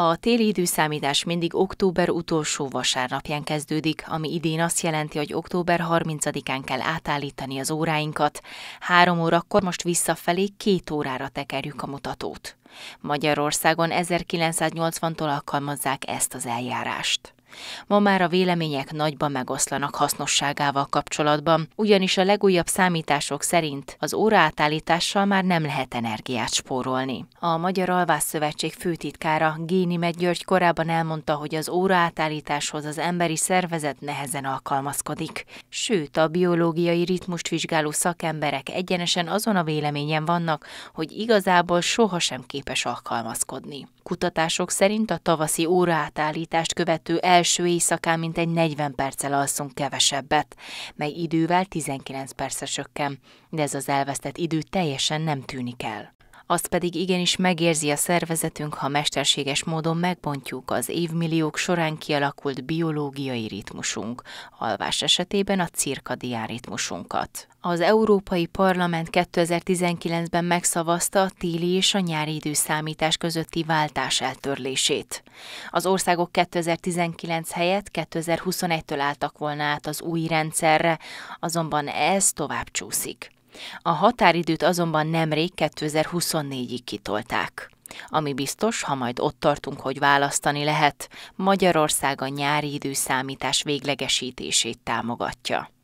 A téli időszámítás mindig október utolsó vasárnapján kezdődik, ami idén azt jelenti, hogy október 30-án kell átállítani az óráinkat. Három órakor most visszafelé két órára tekerjük a mutatót. Magyarországon 1980-tól alkalmazzák ezt az eljárást. Ma már a vélemények nagyban megoszlanak hasznosságával kapcsolatban, ugyanis a legújabb számítások szerint az óraátállítással már nem lehet energiát spórolni. A Magyar Alvász Szövetség főtitkára Géni Meggyörgy korábban elmondta, hogy az óraátállításhoz az emberi szervezet nehezen alkalmazkodik. Sőt, a biológiai ritmust vizsgáló szakemberek egyenesen azon a véleményen vannak, hogy igazából sohasem képes alkalmazkodni. Kutatások szerint a tavaszi óraátállítást követő első első éjszakán mintegy 40 perccel alszunk kevesebbet, mely idővel 19 percre csökken, de ez az elvesztett idő teljesen nem tűnik el. Azt pedig igenis megérzi a szervezetünk, ha mesterséges módon megbontjuk az évmilliók során kialakult biológiai ritmusunk, alvás esetében a cirkadián ritmusunkat. Az Európai Parlament 2019-ben megszavazta a téli és a nyári időszámítás közötti váltás eltörlését. Az országok 2019 helyett 2021-től álltak volna át az új rendszerre, azonban ez tovább csúszik. A határidőt azonban nemrég 2024-ig kitolták. Ami biztos, ha majd ott tartunk, hogy választani lehet, Magyarország a nyári időszámítás véglegesítését támogatja.